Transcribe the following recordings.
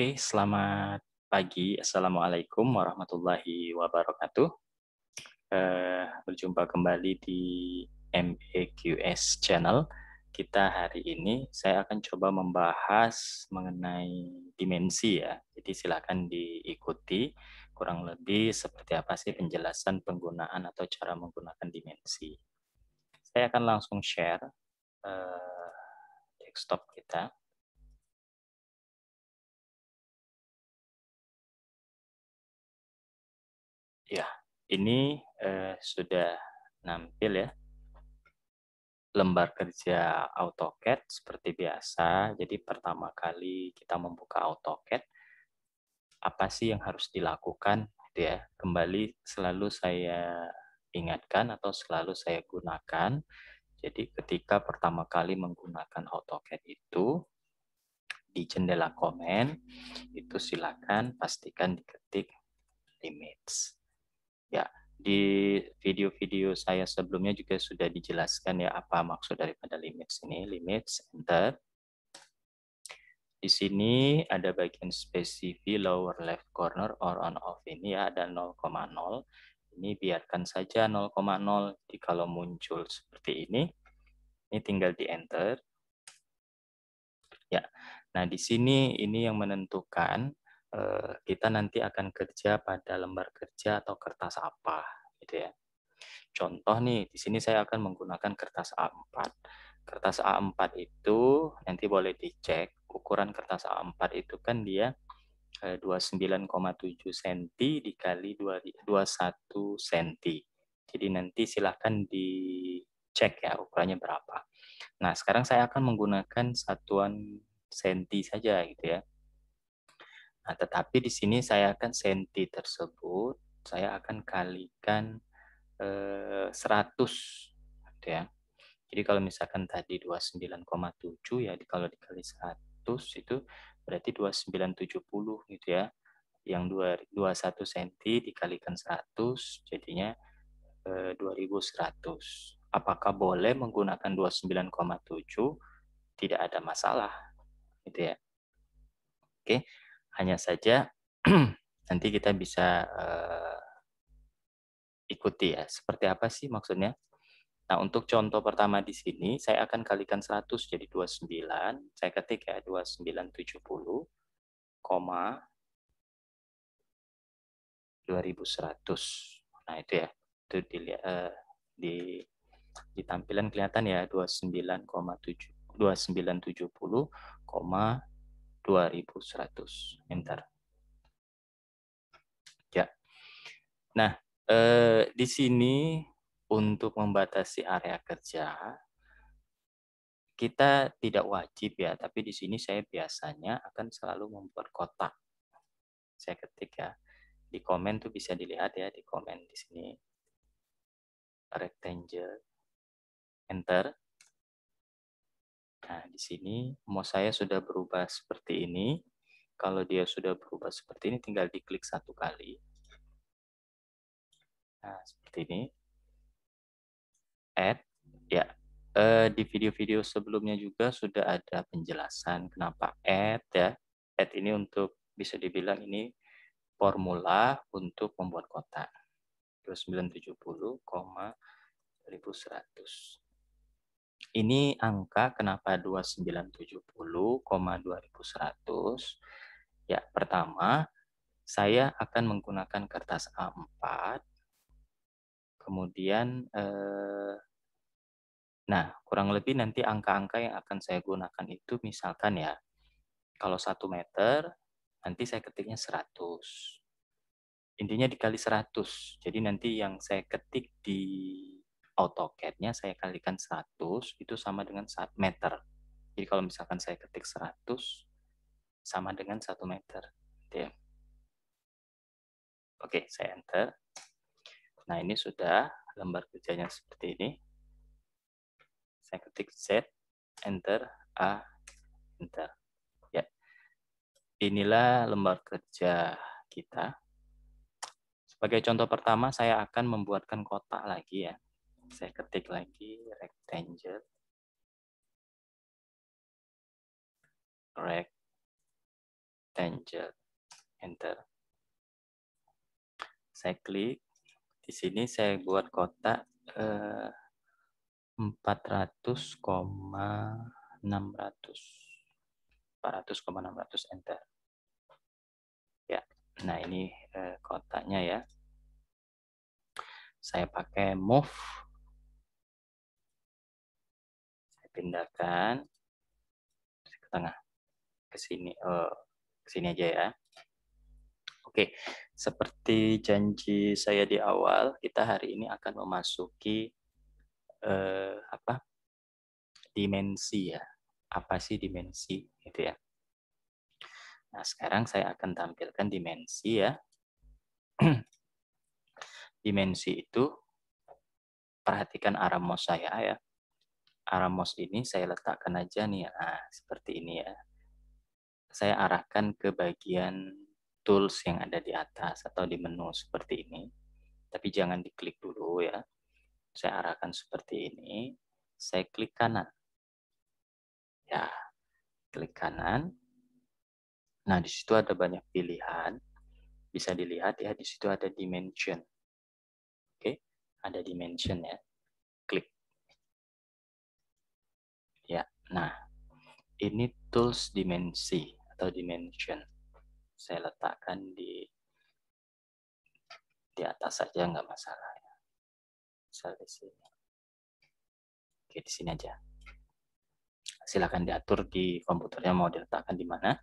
Oke, selamat pagi. Assalamualaikum warahmatullahi wabarakatuh. Uh, berjumpa kembali di MBQS e channel. Kita hari ini saya akan coba membahas mengenai dimensi ya. Jadi silakan diikuti kurang lebih seperti apa sih penjelasan penggunaan atau cara menggunakan dimensi. Saya akan langsung share uh, desktop kita. ini eh, sudah nampil ya lembar kerja AutoCAD seperti biasa. Jadi pertama kali kita membuka AutoCAD, apa sih yang harus dilakukan? Gitu ya. Kembali selalu saya ingatkan atau selalu saya gunakan. Jadi ketika pertama kali menggunakan AutoCAD itu, di jendela komen, itu silakan pastikan diketik limits. Ya, di video-video saya sebelumnya juga sudah dijelaskan ya apa maksud daripada limits ini. Limits, enter. Di sini ada bagian spesifik lower left corner or on off ini ya ada 0,0. Ini biarkan saja 0,0. di kalau muncul seperti ini, ini tinggal di enter. Ya. Nah, di sini ini yang menentukan Eh, kita nanti akan kerja pada lembar kerja atau kertas apa gitu ya. Contoh nih, di sini saya akan menggunakan kertas A4. Kertas A4 itu nanti boleh dicek ukuran kertas A4 itu kan dia 29,7 eh, cm dikali 21 cm. Jadi nanti silahkan dicek ya ukurannya berapa. Nah, sekarang saya akan menggunakan satuan senti saja gitu ya Nah, tetapi di sini saya akan senti tersebut saya akan kalikan eh, 100 gitu ya. Jadi kalau misalkan tadi 29,7 ya kalau dikali 100 itu berarti 2970 gitu ya. Yang 2, 21 cm dikalikan 100 jadinya eh, 2100. Apakah boleh menggunakan 29,7? Tidak ada masalah gitu ya. Oke. Okay. Hanya saja nanti kita bisa uh, ikuti ya. Seperti apa sih maksudnya? Nah, untuk contoh pertama di sini, saya akan kalikan 100 jadi 29. Saya ketik ya, 2970, koma 2100. Nah, itu ya. Itu di, uh, eh, di, di tampilan kelihatan ya, 29,7 2970, 2100. Enter. Ya. Nah, eh, di sini untuk membatasi area kerja kita tidak wajib ya, tapi di sini saya biasanya akan selalu membuat kotak. Saya ketik ya. Di komen tuh bisa dilihat ya, di komen di sini. Rectangle. Enter Nah, di sini mau saya sudah berubah seperti ini. Kalau dia sudah berubah seperti ini, tinggal diklik satu kali. Nah, seperti ini. Add. Ya, eh, di video-video sebelumnya juga sudah ada penjelasan kenapa add ya. Add ini untuk bisa dibilang ini formula untuk membuat kotak. 2970,1100. Ini angka kenapa 2970,2100? Ya, pertama, saya akan menggunakan kertas A4. Kemudian, eh, nah, kurang lebih nanti angka-angka yang akan saya gunakan itu misalkan ya, kalau 1 meter, nanti saya ketiknya 100. Intinya dikali 100. Jadi nanti yang saya ketik di AutoCAD-nya saya kalikan 100 itu sama dengan 1 meter. Jadi kalau misalkan saya ketik 100 sama dengan 1 meter. Gitu ya. Oke, saya enter. Nah, ini sudah lembar kerjanya seperti ini. Saya ketik Z, enter, A, enter. Ya. Inilah lembar kerja kita. Sebagai contoh pertama, saya akan membuatkan kotak lagi ya saya ketik lagi rectangle rectangle enter saya klik di sini saya buat kotak eh, 400, 600 enter ya nah ini eh, kotaknya ya saya pakai move pindahkan ke tengah ke sini oh, ke sini aja ya. Oke, seperti janji saya di awal, kita hari ini akan memasuki eh, apa? dimensi ya. Apa sih dimensi gitu ya. Nah, sekarang saya akan tampilkan dimensi ya. dimensi itu perhatikan arah mos saya ya. ya aramos ini saya letakkan aja nih, nah, seperti ini ya. Saya arahkan ke bagian tools yang ada di atas atau di menu seperti ini. Tapi jangan diklik dulu ya. Saya arahkan seperti ini. Saya klik kanan. Ya, klik kanan. Nah, di situ ada banyak pilihan. Bisa dilihat ya, di situ ada dimension. Oke, ada dimension ya. Nah, ini tools dimensi atau dimension. Saya letakkan di di atas saja nggak masalah ya. Misal di sini. Oke, di sini aja. silakan diatur di komputernya mau diletakkan di mana.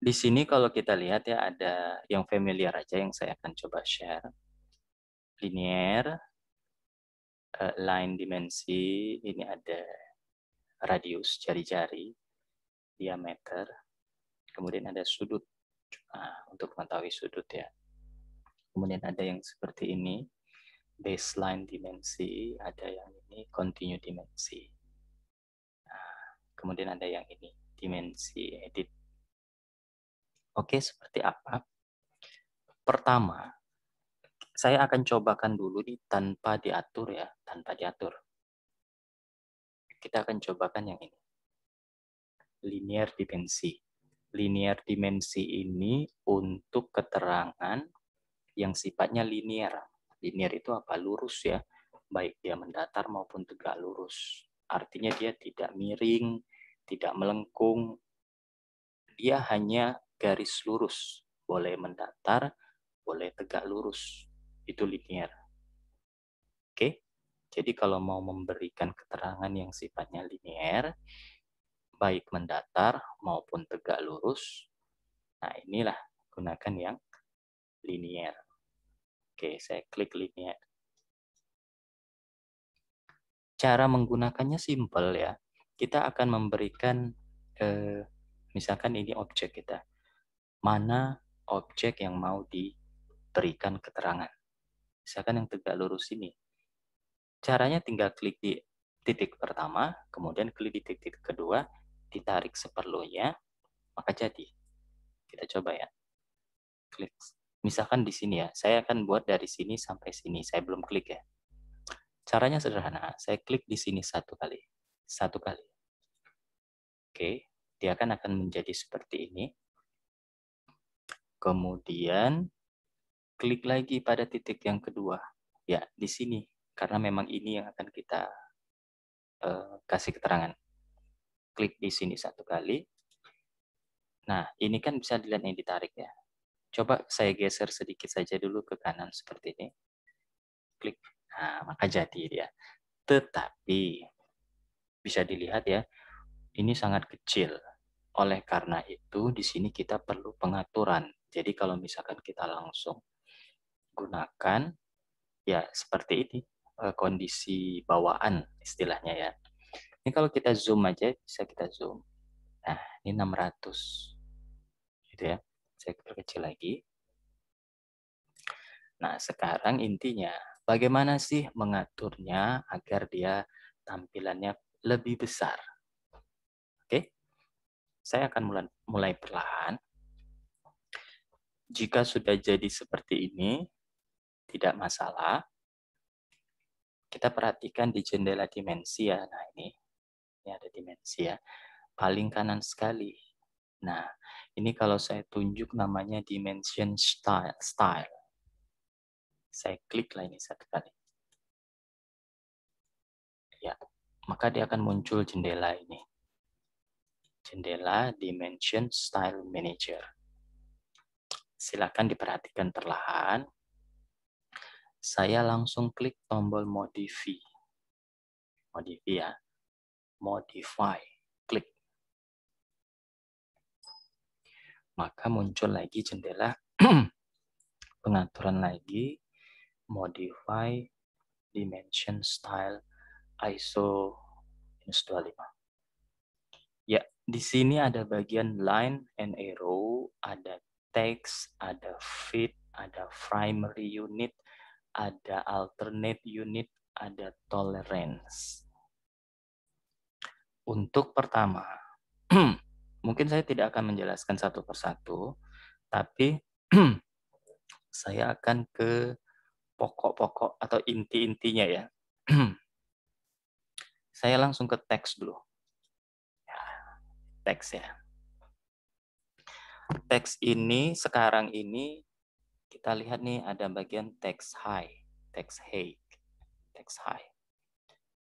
Di sini kalau kita lihat ya ada yang familiar aja yang saya akan coba share. Linear, Eh, line dimensi ini ada radius jari-jari, diameter, kemudian ada sudut nah, untuk mengetahui sudut ya. Kemudian ada yang seperti ini, baseline dimensi, ada yang ini continue dimensi. Nah, kemudian ada yang ini, dimensi edit. Oke, seperti apa? Pertama, saya akan cobakan dulu di tanpa diatur ya, tanpa diatur. Kita akan cobakan yang ini. Linear dimensi. Linear dimensi ini untuk keterangan yang sifatnya linear. Linear itu apa? Lurus ya. Baik dia mendatar maupun tegak lurus. Artinya dia tidak miring, tidak melengkung. Dia hanya garis lurus. Boleh mendatar, boleh tegak lurus itu linear, Oke, jadi kalau mau memberikan keterangan yang sifatnya linear, baik mendatar maupun tegak lurus, nah inilah gunakan yang linear, Oke, saya klik linear. Cara menggunakannya simple ya. Kita akan memberikan, eh, misalkan ini objek kita. Mana objek yang mau diberikan keterangan misalkan yang tegak lurus ini. Caranya tinggal klik di titik pertama, kemudian klik di titik kedua, ditarik seperlunya, maka jadi. Kita coba ya. Klik. Misalkan di sini ya, saya akan buat dari sini sampai sini. Saya belum klik ya. Caranya sederhana, saya klik di sini satu kali. Satu kali. Oke, dia akan akan menjadi seperti ini. Kemudian klik lagi pada titik yang kedua. Ya, di sini. Karena memang ini yang akan kita uh, kasih keterangan. Klik di sini satu kali. Nah, ini kan bisa dilihat yang ditarik ya. Coba saya geser sedikit saja dulu ke kanan seperti ini. Klik. Nah, maka jadi dia. Tetapi, bisa dilihat ya, ini sangat kecil. Oleh karena itu, di sini kita perlu pengaturan. Jadi kalau misalkan kita langsung gunakan ya seperti ini eh, kondisi bawaan istilahnya ya. Ini kalau kita zoom aja bisa kita zoom. Nah, ini 600. Gitu ya. Saya perkecil lagi. Nah, sekarang intinya bagaimana sih mengaturnya agar dia tampilannya lebih besar. Oke. Saya akan mulai mulai perlahan. Jika sudah jadi seperti ini, tidak masalah. Kita perhatikan di jendela dimensi ya. Nah ini, ini ada dimensi ya. Paling kanan sekali. Nah, ini kalau saya tunjuk namanya dimension style. style. Saya klik lah ini satu kali. Ya, maka dia akan muncul jendela ini. Jendela dimension style manager silakan diperhatikan perlahan saya langsung klik tombol modify. Modify ya. Modify. Klik. Maka muncul lagi jendela pengaturan lagi. Modify dimension style ISO 25 Ya, di sini ada bagian line and arrow, ada text, ada fit, ada primary unit, ada alternate unit, ada tolerance. Untuk pertama, mungkin saya tidak akan menjelaskan satu persatu, tapi saya akan ke pokok-pokok atau inti-intinya ya. saya langsung ke teks dulu. Ya, teks ya. Teks ini sekarang ini kita lihat nih ada bagian tax high, tax high, tax high.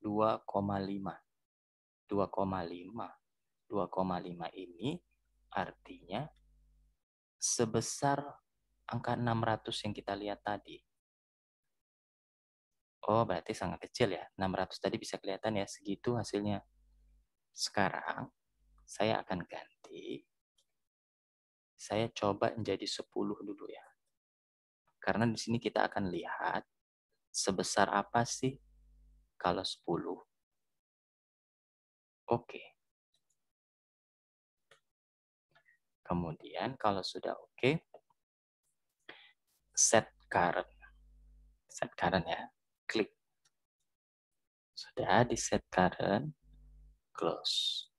2,5. 2,5. 2,5 ini artinya sebesar angka 600 yang kita lihat tadi. Oh, berarti sangat kecil ya. 600 tadi bisa kelihatan ya segitu hasilnya. Sekarang saya akan ganti. Saya coba menjadi 10 dulu ya. Karena di sini kita akan lihat sebesar apa sih kalau 10. Oke. Kemudian kalau sudah oke, set current. Set current ya, klik. Sudah di set current, close.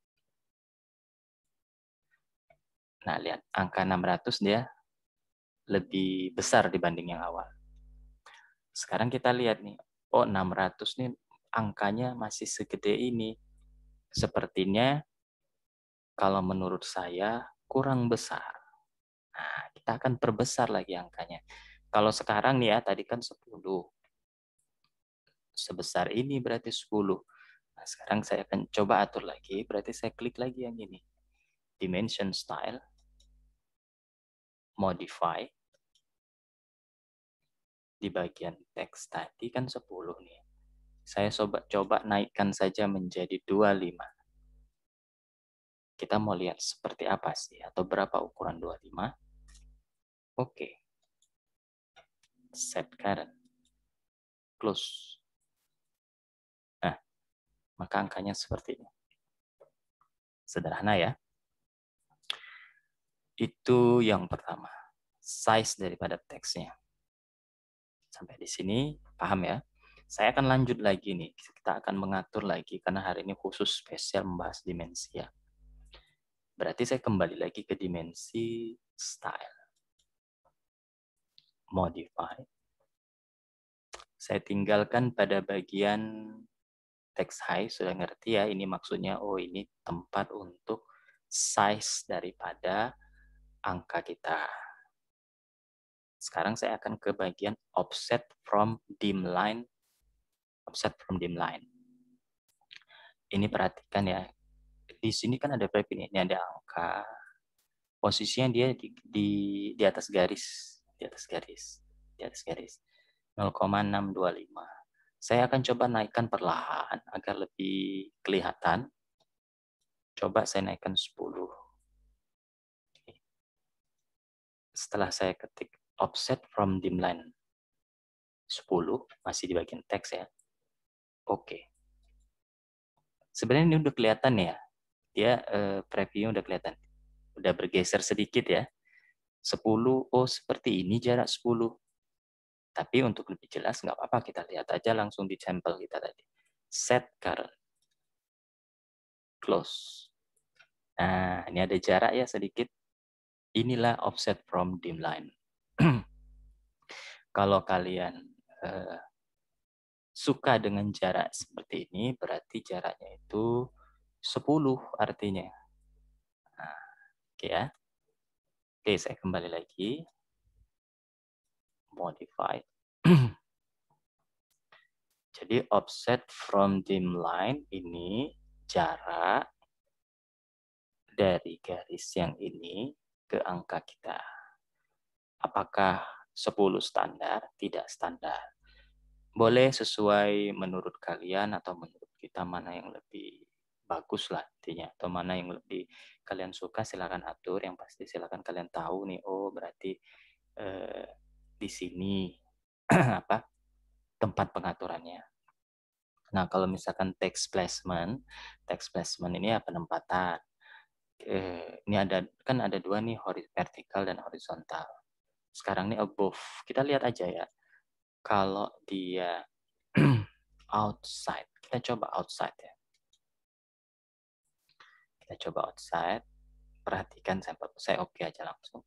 Nah, lihat angka 600 dia lebih besar dibanding yang awal. Sekarang kita lihat nih, oh 600 nih angkanya masih segede ini. Sepertinya kalau menurut saya kurang besar. Nah, kita akan perbesar lagi angkanya. Kalau sekarang nih ya, tadi kan 10. Sebesar ini berarti 10. Nah, sekarang saya akan coba atur lagi, berarti saya klik lagi yang ini. Dimension style, modify, di bagian teks tadi kan 10 nih. Saya coba, coba naikkan saja menjadi 25. Kita mau lihat seperti apa sih, atau berapa ukuran 25. Oke. Set current. Close. Nah, maka angkanya seperti ini. Sederhana ya. Itu yang pertama. Size daripada teksnya sampai di sini paham ya saya akan lanjut lagi nih kita akan mengatur lagi karena hari ini khusus spesial membahas dimensi ya berarti saya kembali lagi ke dimensi style modify saya tinggalkan pada bagian text high sudah ngerti ya ini maksudnya oh ini tempat untuk size daripada angka kita sekarang saya akan ke bagian offset from dim line. Offset from dim line. Ini perhatikan ya. Di sini kan ada pipe ini, ini ada angka. Posisinya dia di, di, di atas garis, di atas garis, di atas garis. 0,625. Saya akan coba naikkan perlahan agar lebih kelihatan. Coba saya naikkan 10. Setelah saya ketik offset from dim line 10 masih di bagian teks ya oke okay. sebenarnya ini udah kelihatan ya dia eh, preview udah kelihatan udah bergeser sedikit ya 10 oh seperti ini jarak 10 tapi untuk lebih jelas nggak apa-apa kita lihat aja langsung di sampel kita tadi set current close nah ini ada jarak ya sedikit inilah offset from dim line Kalau kalian eh, suka dengan jarak seperti ini, berarti jaraknya itu 10 artinya. Nah, oke ya. Oke, saya kembali lagi. Modify. Jadi offset from dim line ini jarak dari garis yang ini ke angka kita. Apakah 10 standar, tidak standar. Boleh sesuai menurut kalian atau menurut kita mana yang lebih bagus lah intinya atau mana yang lebih kalian suka silahkan atur yang pasti silahkan kalian tahu nih oh berarti eh, di sini apa tempat pengaturannya. Nah kalau misalkan text placement, text placement ini ya penempatan. Eh, ini ada kan ada dua nih vertikal dan horizontal sekarang ini above. Kita lihat aja ya. Kalau dia outside, kita coba outside ya. Kita coba outside. Perhatikan sampel. Saya oke okay aja langsung.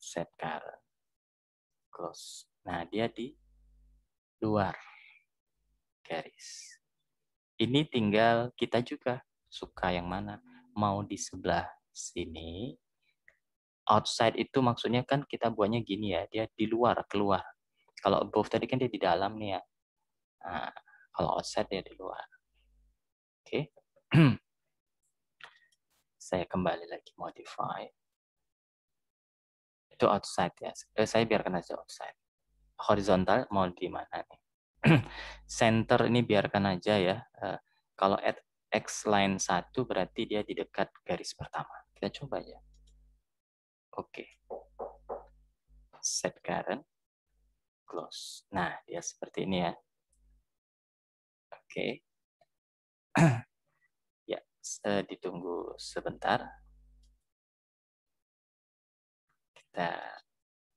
Set current. Close. Nah, dia di luar garis. Ini tinggal kita juga suka yang mana. Mau di sebelah sini outside itu maksudnya kan kita buatnya gini ya, dia di luar, keluar. Kalau above tadi kan dia di dalam nih ya. Nah, kalau outside dia di luar. Oke. Okay. Saya kembali lagi modify. Itu outside ya. Eh, saya biarkan aja outside. Horizontal mau di mana nih? Center ini biarkan aja ya. Eh, kalau at X line 1 berarti dia di dekat garis pertama. Kita coba ya. Oke. Okay. Set current, close. Nah, dia seperti ini ya. Oke. Okay. ya, eh, ditunggu sebentar. Kita,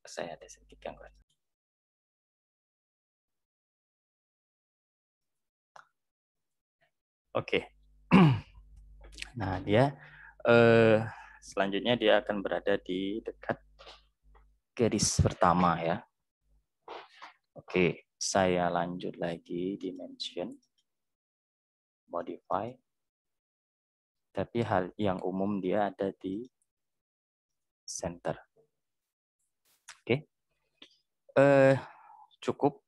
saya ada sedikit gangguan. Oke. Okay. Nah, dia uh, selanjutnya dia akan berada di dekat garis pertama ya. Oke, saya lanjut lagi dimension modify. Tapi hal yang umum dia ada di center. Oke. Eh cukup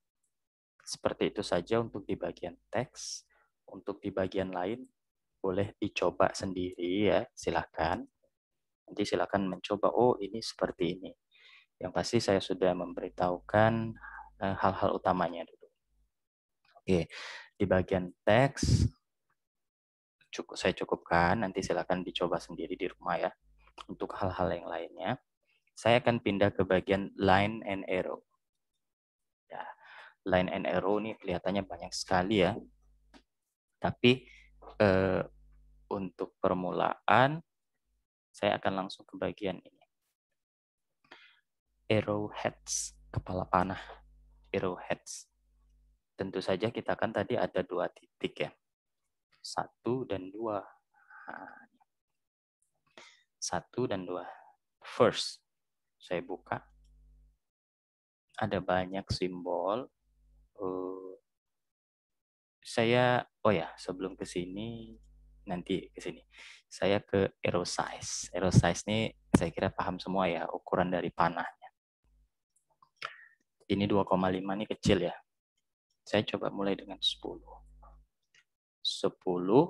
seperti itu saja untuk di bagian teks. Untuk di bagian lain boleh dicoba sendiri ya, silakan. Nanti silakan mencoba, oh ini seperti ini. Yang pasti saya sudah memberitahukan eh, hal-hal utamanya dulu. Oke, di bagian teks, cukup, saya cukupkan, nanti silakan dicoba sendiri di rumah ya. Untuk hal-hal yang lainnya, saya akan pindah ke bagian line and arrow. Ya, line and arrow ini kelihatannya banyak sekali ya. Tapi eh, untuk permulaan saya akan langsung ke bagian ini. Arrowheads, kepala panah. Arrowheads. Tentu saja kita kan tadi ada dua titik ya. Satu dan dua. Satu dan dua. First, saya buka. Ada banyak simbol. Eh, saya, oh ya, sebelum ke sini nanti ke sini. Saya ke arrow size arrow size ini saya kira paham semua ya ukuran dari panahnya. Ini 2,5 ini kecil ya. Saya coba mulai dengan 10. 10. Oke.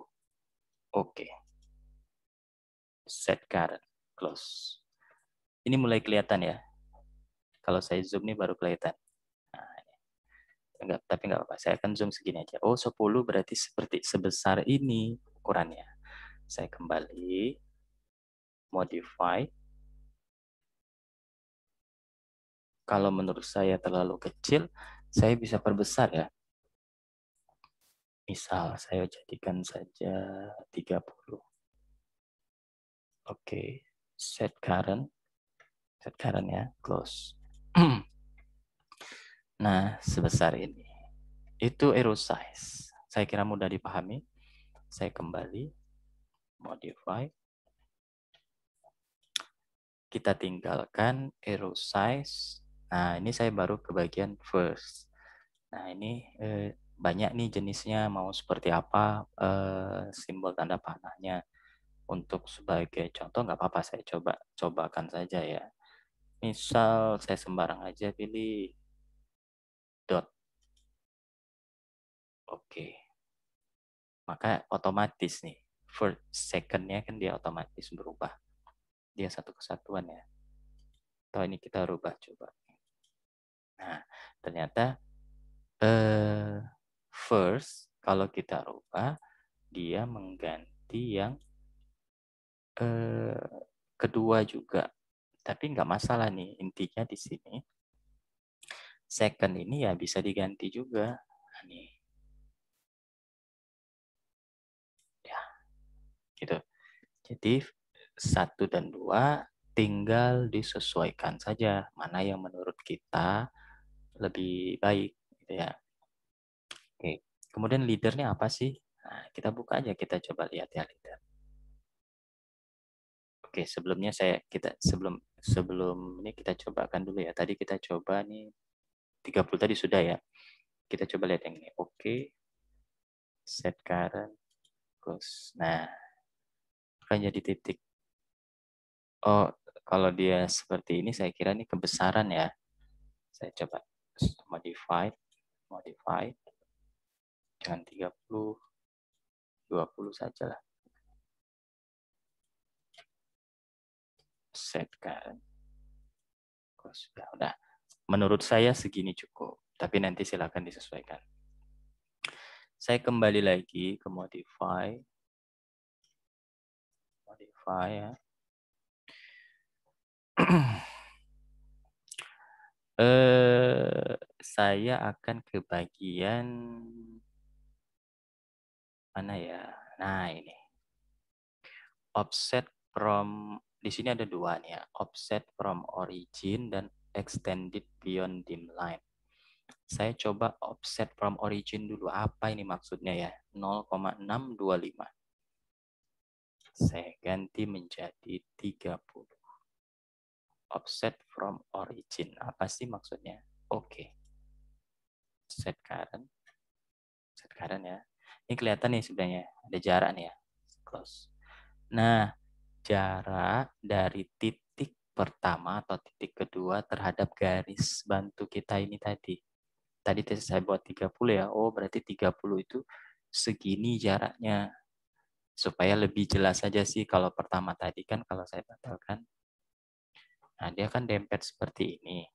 Okay. Set current. Close. Ini mulai kelihatan ya. Kalau saya zoom ini baru kelihatan. Nah, enggak, tapi nggak apa-apa. Saya akan zoom segini aja. Oh, 10 berarti seperti sebesar ini ukurannya. Saya kembali modify. Kalau menurut saya terlalu kecil, saya bisa perbesar ya. Misal saya jadikan saja 30. Oke, set current. Set current ya, close. nah, sebesar ini. Itu arrow size. Saya kira mudah dipahami saya kembali modify kita tinggalkan arrow size nah ini saya baru ke bagian first nah ini eh, banyak nih jenisnya mau seperti apa eh, simbol tanda panahnya untuk sebagai contoh nggak apa-apa saya coba cobakan saja ya misal saya sembarang aja pilih dot oke okay maka otomatis nih first secondnya kan dia otomatis berubah dia satu kesatuan ya atau ini kita rubah coba nah ternyata eh, first kalau kita rubah dia mengganti yang eh, kedua juga tapi nggak masalah nih intinya di sini second ini ya bisa diganti juga nah, nih gitu. Jadi satu dan dua tinggal disesuaikan saja mana yang menurut kita lebih baik gitu ya. Oke. Kemudian leadernya apa sih? Nah, kita buka aja kita coba lihat ya leader. Oke, sebelumnya saya kita sebelum sebelum ini kita cobakan dulu ya. Tadi kita coba nih 30 tadi sudah ya. Kita coba lihat yang ini. Oke. Set current. Close. Nah, akan jadi titik. Oh, kalau dia seperti ini saya kira ini kebesaran ya. Saya coba modify, modify. Jangan 30, 20 saja lah. Set kan. sudah, udah. Menurut saya segini cukup, tapi nanti silakan disesuaikan. Saya kembali lagi ke modify, apa ya eh saya akan ke bagian mana ya nah ini offset from di sini ada dua nih ya offset from origin dan extended beyond dim line saya coba offset from origin dulu apa ini maksudnya ya 0,625 saya ganti menjadi 30. Offset from origin. Apa sih maksudnya? Oke. Okay. Set current. Set current ya. Ini kelihatan nih sebenarnya. Ada jarak nih ya. Close. Nah, jarak dari titik pertama atau titik kedua terhadap garis bantu kita ini tadi. Tadi saya buat 30 ya. Oh, berarti 30 itu segini jaraknya supaya lebih jelas saja sih kalau pertama tadi kan kalau saya batalkan nah dia kan dempet seperti ini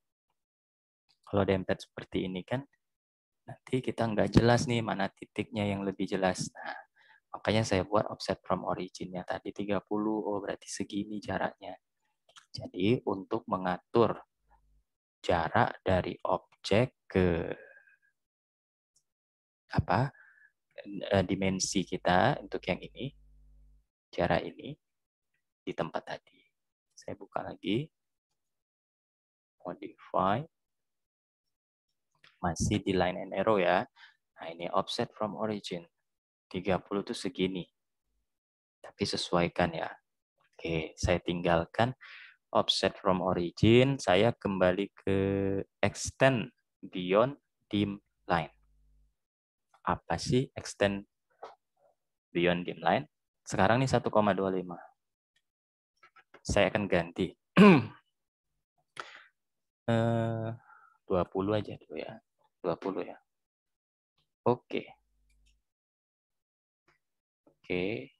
kalau dempet seperti ini kan nanti kita nggak jelas nih mana titiknya yang lebih jelas nah makanya saya buat offset from originnya tadi 30 oh berarti segini jaraknya jadi untuk mengatur jarak dari objek ke apa Eh, dimensi kita untuk yang ini, cara ini di tempat tadi. Saya buka lagi, modify, masih di line and arrow ya. Nah ini offset from origin, 30 itu segini, tapi sesuaikan ya. Oke, saya tinggalkan offset from origin, saya kembali ke extend beyond dim line apa sih extend beyond game line? Sekarang nih 1,25. Saya akan ganti. 20 eh, aja dulu ya. 20 ya. Oke. Oke.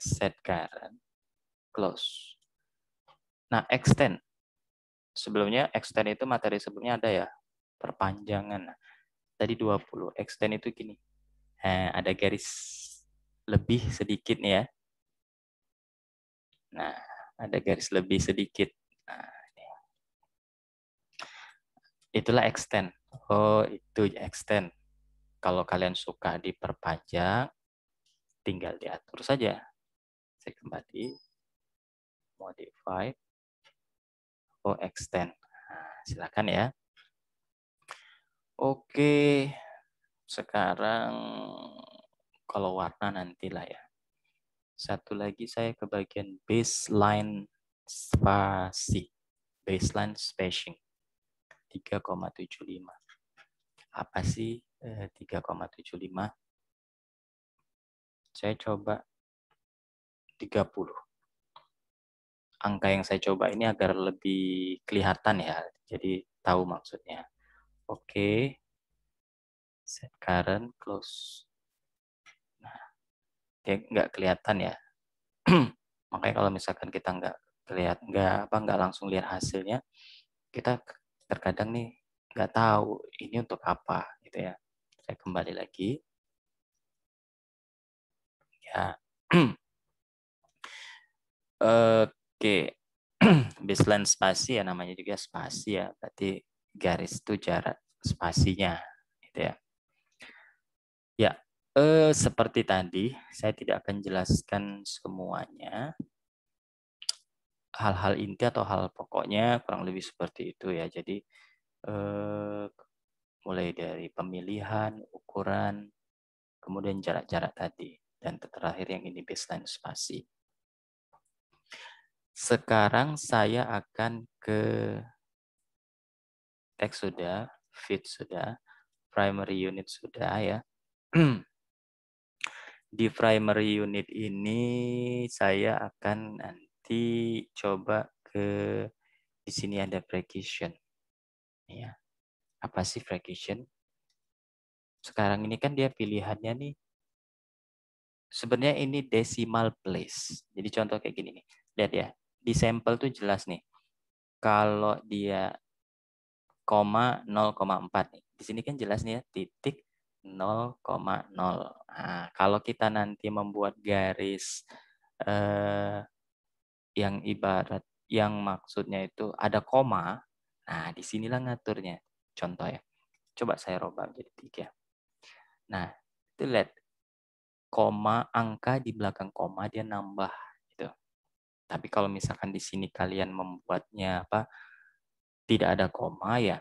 Set current. Close. Nah, extend. Sebelumnya extend itu materi sebelumnya ada ya. Perpanjangan tadi 20. Extend itu gini. Nah, ada garis lebih sedikit ya. Nah, ada garis lebih sedikit. Nah, Itulah extend. Oh, itu extend. Kalau kalian suka diperpanjang, tinggal diatur saja. Saya kembali. Modify. Oh, extend. Nah, silakan ya. Oke, sekarang kalau warna nantilah ya. Satu lagi saya ke bagian baseline spasi. Baseline spacing. 3,75. Apa sih eh, 3,75? Saya coba 30. Angka yang saya coba ini agar lebih kelihatan ya. Jadi tahu maksudnya. Oke. Set current close. Nah, dia nggak kelihatan ya. Makanya kalau misalkan kita nggak kelihatan, nggak apa, nggak langsung lihat hasilnya, kita terkadang nih nggak tahu ini untuk apa gitu ya. Saya kembali lagi. Ya. Oke. Okay. Baseline spasi ya namanya juga spasi ya. Berarti garis itu jarak spasinya gitu ya ya eh, seperti tadi saya tidak akan jelaskan semuanya hal-hal inti atau hal pokoknya kurang lebih seperti itu ya jadi eh, mulai dari pemilihan ukuran kemudian jarak-jarak tadi dan terakhir yang ini baseline spasi sekarang saya akan ke teks sudah, fit sudah, primary unit sudah ya. Di primary unit ini saya akan nanti coba ke di sini ada precision. Ya. Apa sih precision? Sekarang ini kan dia pilihannya nih sebenarnya ini decimal place. Jadi contoh kayak gini nih. Lihat ya, di sampel tuh jelas nih. Kalau dia koma 0,4 Di sini kan jelas nih ya titik 0,0. Nah, kalau kita nanti membuat garis eh, yang ibarat yang maksudnya itu ada koma, nah disinilah ngaturnya. Contoh ya, coba saya rubah menjadi tiga. Ya. Nah, itu lihat koma angka di belakang koma dia nambah gitu. Tapi kalau misalkan di sini kalian membuatnya apa tidak ada koma ya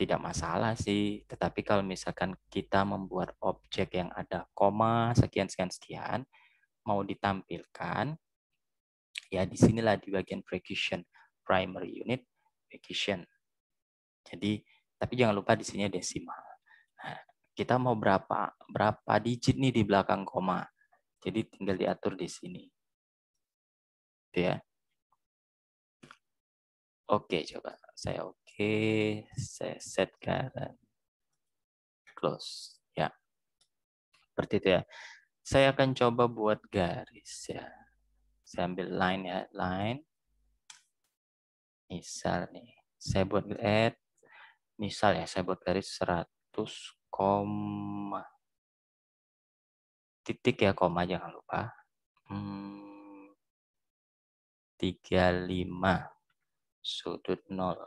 tidak masalah sih. Tetapi kalau misalkan kita membuat objek yang ada koma sekian sekian sekian mau ditampilkan ya disinilah di bagian precision primary unit precision Jadi tapi jangan lupa di sini desimal. Nah, kita mau berapa berapa digit nih di belakang koma. Jadi tinggal diatur di sini. Gitu ya. Oke, okay, coba saya oke, okay. saya set kanan, close, ya. Seperti itu ya. Saya akan coba buat garis ya. Saya ambil line ya, line. Misal nih, saya buat add. Misal ya, saya buat garis 100 koma. Titik ya, koma jangan lupa. Hmm, 35 sudut nol.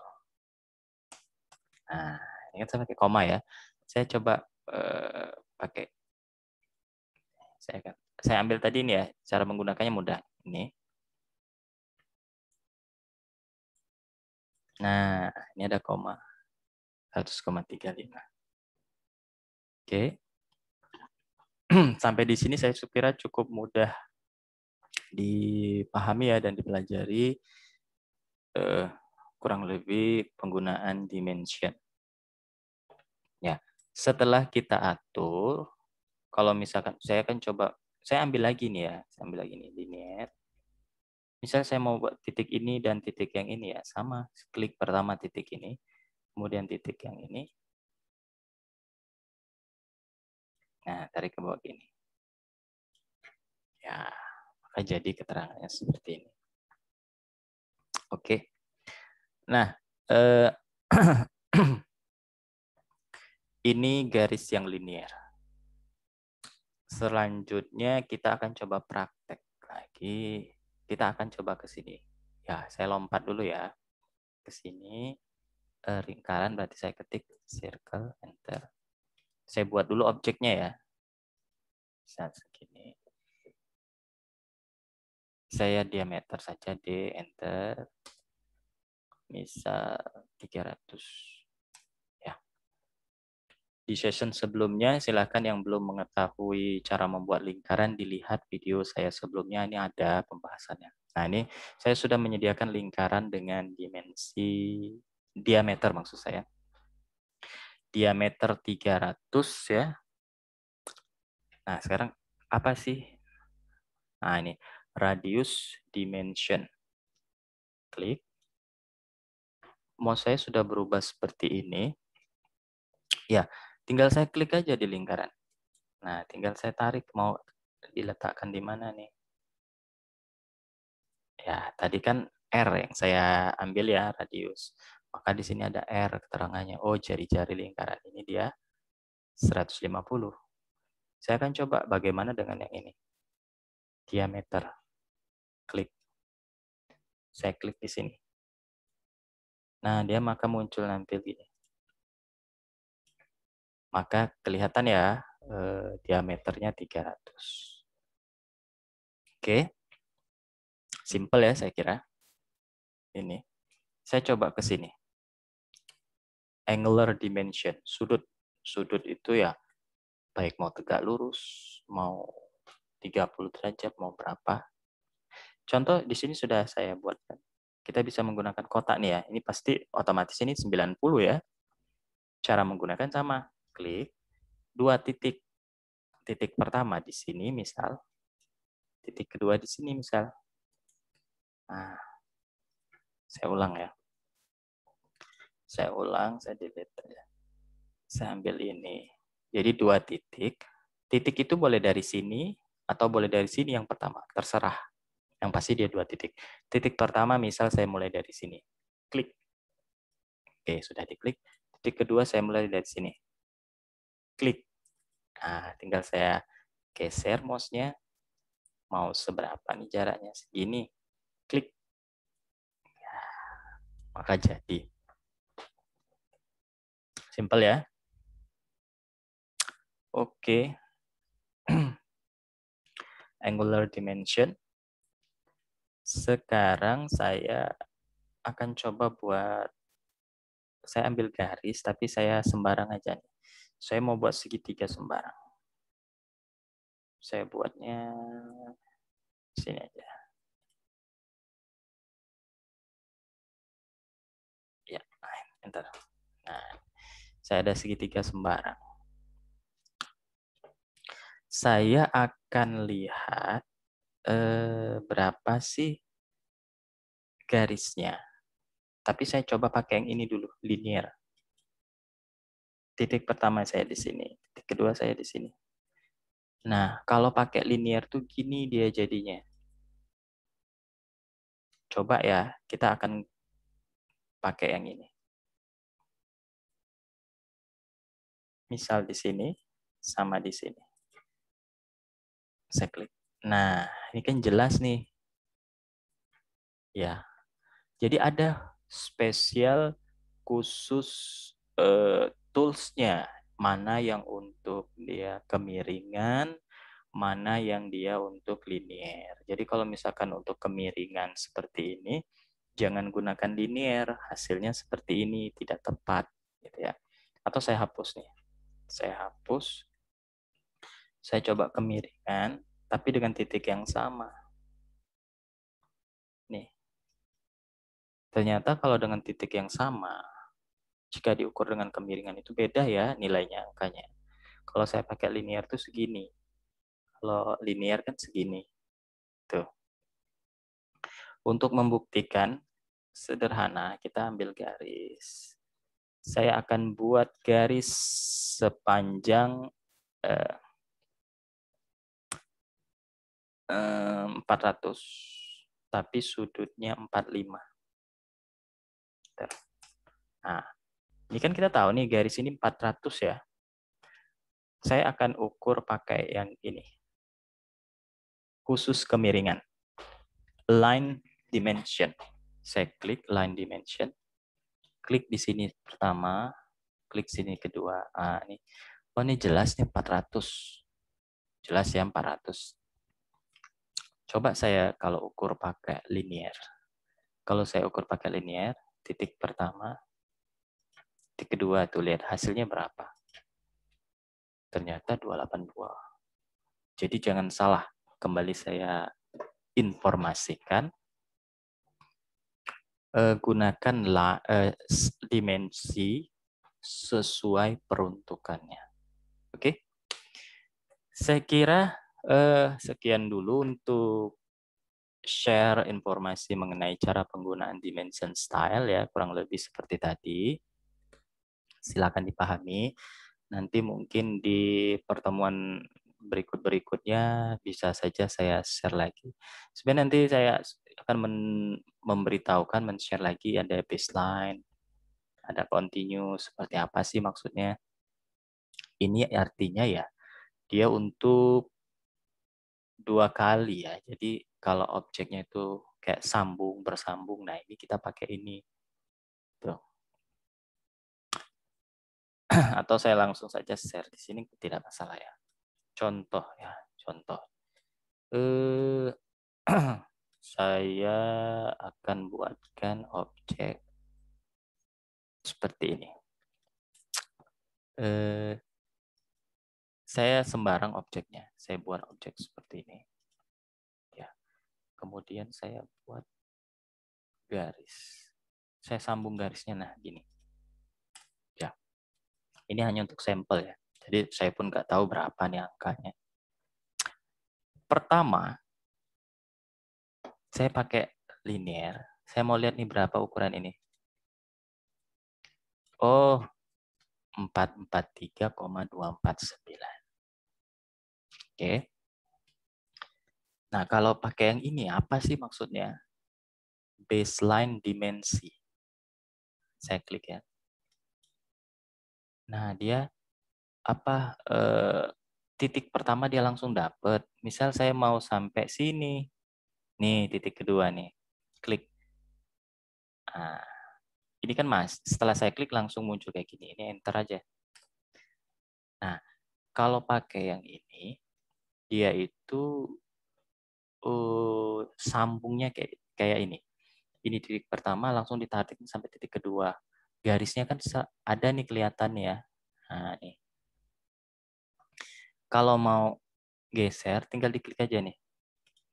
Nah, ingat saya pakai koma ya. Saya coba uh, pakai saya akan, saya ambil tadi ini ya, cara menggunakannya mudah. Ini. Nah, ini ada koma 100,35. Oke. Sampai di sini saya kira cukup mudah dipahami ya dan dipelajari eh, kurang lebih penggunaan dimension. Ya, setelah kita atur, kalau misalkan saya akan coba, saya ambil lagi nih ya, saya ambil lagi nih linear. Misal saya mau buat titik ini dan titik yang ini ya, sama. Klik pertama titik ini, kemudian titik yang ini. Nah, tarik ke bawah gini. Ya, maka jadi keterangannya seperti ini. Oke. Okay. Nah, eh, ini garis yang linier. Selanjutnya kita akan coba praktek lagi. Kita akan coba ke sini. Ya, saya lompat dulu ya. Ke sini eh, ringkaran berarti saya ketik circle enter. Saya buat dulu objeknya ya. Saat segini saya diameter saja D enter misal 300 ya di session sebelumnya silahkan yang belum mengetahui cara membuat lingkaran dilihat video saya sebelumnya ini ada pembahasannya nah ini saya sudah menyediakan lingkaran dengan dimensi diameter maksud saya diameter 300 ya nah sekarang apa sih nah ini radius dimension. Klik. mau saya sudah berubah seperti ini. Ya, tinggal saya klik aja di lingkaran. Nah, tinggal saya tarik mau diletakkan di mana nih. Ya, tadi kan R yang saya ambil ya, radius. Maka di sini ada R keterangannya. Oh, jari-jari lingkaran ini dia 150. Saya akan coba bagaimana dengan yang ini. Diameter klik. Saya klik di sini. Nah, dia maka muncul nanti gini. Maka kelihatan ya eh, diameternya 300. Oke. Simple ya saya kira. Ini. Saya coba ke sini. Angular dimension, sudut. Sudut itu ya baik mau tegak lurus, mau 30 derajat, mau berapa. Contoh di sini sudah saya buatkan. Kita bisa menggunakan kotak nih ya. Ini pasti otomatis ini 90 ya. Cara menggunakan sama. Klik dua titik. Titik pertama di sini misal. Titik kedua di sini misal. Nah, saya ulang ya. Saya ulang, saya delete ya. Saya ambil ini. Jadi dua titik. Titik itu boleh dari sini atau boleh dari sini yang pertama, terserah yang pasti dia dua titik. Titik pertama misal saya mulai dari sini. Klik. Oke, sudah diklik. Titik kedua saya mulai dari sini. Klik. Nah, tinggal saya geser mouse-nya. Mau seberapa nih jaraknya? Segini. Klik. Ya, maka jadi. Simple ya. Oke. Okay. Angular dimension. Sekarang saya akan coba buat saya ambil garis tapi saya sembarang aja nih. Saya mau buat segitiga sembarang. Saya buatnya sini aja. Ya, enter. Nah, saya ada segitiga sembarang. Saya akan lihat eh, berapa sih garisnya. Tapi saya coba pakai yang ini dulu, linear. Titik pertama saya di sini, titik kedua saya di sini. Nah, kalau pakai linear tuh gini dia jadinya. Coba ya, kita akan pakai yang ini. Misal di sini, sama di sini. Saya klik. Nah, ini kan jelas nih. Ya. Jadi ada spesial khusus uh, tools-nya. mana yang untuk dia kemiringan, mana yang dia untuk linier. Jadi kalau misalkan untuk kemiringan seperti ini, jangan gunakan linier, hasilnya seperti ini tidak tepat, gitu ya. Atau saya hapus nih, saya hapus, saya coba kemiringan, tapi dengan titik yang sama. Nih. Ternyata kalau dengan titik yang sama, jika diukur dengan kemiringan itu beda ya nilainya angkanya. Kalau saya pakai linear itu segini. Kalau linear kan segini. Tuh. Untuk membuktikan sederhana, kita ambil garis. Saya akan buat garis sepanjang eh, 400 tapi sudutnya 45 nah ini kan kita tahu nih garis ini 400 ya saya akan ukur pakai yang ini khusus kemiringan line dimension saya klik line dimension klik di sini pertama klik sini kedua ah, ini oh ini jelas nih 400 jelas ya 400 Coba saya kalau ukur pakai linear. Kalau saya ukur pakai linear, titik pertama, titik kedua tuh lihat hasilnya berapa. Ternyata 282. Jadi jangan salah, kembali saya informasikan eh, gunakan eh, dimensi sesuai peruntukannya. Oke. Okay? Saya kira Eh, sekian dulu untuk share informasi mengenai cara penggunaan dimension style ya, kurang lebih seperti tadi. Silakan dipahami. Nanti mungkin di pertemuan berikut-berikutnya bisa saja saya share lagi. Sebenarnya nanti saya akan memberitahukan, men-share lagi ada baseline, ada continue, seperti apa sih maksudnya. Ini artinya ya, dia untuk dua kali ya. Jadi kalau objeknya itu kayak sambung bersambung, nah ini kita pakai ini. Tuh. Atau saya langsung saja share di sini tidak masalah ya. Contoh ya, contoh. Eh saya akan buatkan objek seperti ini. Eh saya sembarang objeknya. Saya buat objek seperti ini. Ya. Kemudian saya buat garis. Saya sambung garisnya nah gini. Ya. Ini hanya untuk sampel ya. Jadi saya pun nggak tahu berapa nih angkanya. Pertama, saya pakai linear. Saya mau lihat nih berapa ukuran ini. Oh, 443,249. Oke. Nah, kalau pakai yang ini apa sih maksudnya? Baseline dimensi. Saya klik ya. Nah, dia apa eh, titik pertama dia langsung dapat. Misal saya mau sampai sini. Nih, titik kedua nih. Klik. Nah, ini kan Mas, setelah saya klik langsung muncul kayak gini. Ini enter aja. Nah, kalau pakai yang ini dia itu uh, sambungnya kayak kayak ini. Ini titik pertama langsung ditarik sampai titik kedua. Garisnya kan ada nih kelihatan ya. Nah, nih. Kalau mau geser tinggal diklik aja nih.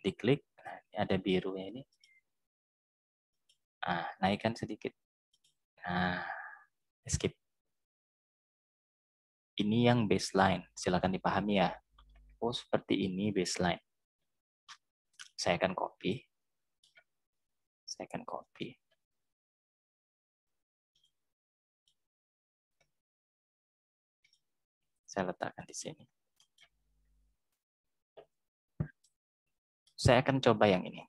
Diklik, nah, ini ada birunya ini. Nah, naikkan sedikit. Nah, skip. Ini yang baseline, silakan dipahami ya oh seperti ini baseline. Saya akan copy. Saya akan copy. Saya letakkan di sini. Saya akan coba yang ini.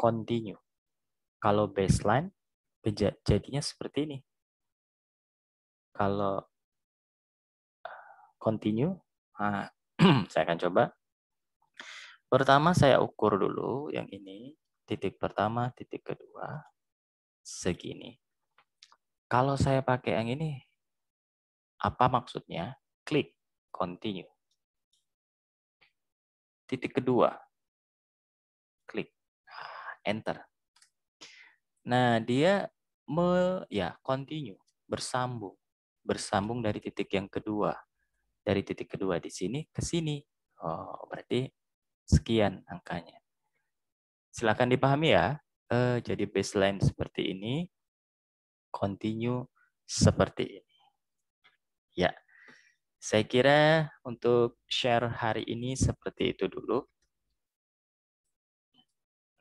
Continue. Kalau baseline, jadinya seperti ini. Kalau continue, nah, saya akan coba. Pertama saya ukur dulu yang ini, titik pertama, titik kedua, segini. Kalau saya pakai yang ini, apa maksudnya? Klik continue. Titik kedua, klik enter. Nah, dia me, ya continue, bersambung, bersambung dari titik yang kedua dari titik kedua di sini ke sini. Oh, berarti sekian angkanya. Silakan dipahami ya. Eh, jadi baseline seperti ini, continue seperti ini. Ya, saya kira untuk share hari ini seperti itu dulu.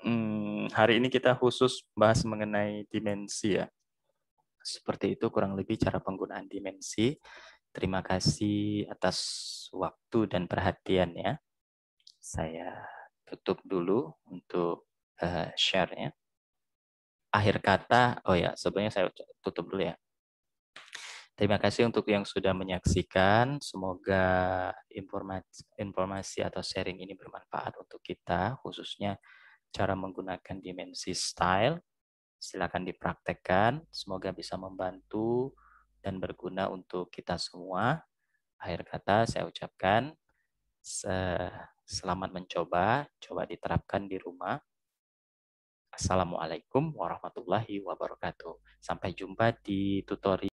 Hmm, hari ini kita khusus bahas mengenai dimensi ya. Seperti itu kurang lebih cara penggunaan dimensi. Terima kasih atas waktu dan perhatiannya. Saya tutup dulu untuk uh, share-nya. Akhir kata, oh ya, sebenarnya saya tutup dulu ya. Terima kasih untuk yang sudah menyaksikan. Semoga informasi, informasi atau sharing ini bermanfaat untuk kita, khususnya cara menggunakan dimensi style. Silakan dipraktekkan. Semoga bisa membantu dan berguna untuk kita semua. Akhir kata saya ucapkan selamat mencoba, coba diterapkan di rumah. Assalamualaikum warahmatullahi wabarakatuh. Sampai jumpa di tutorial.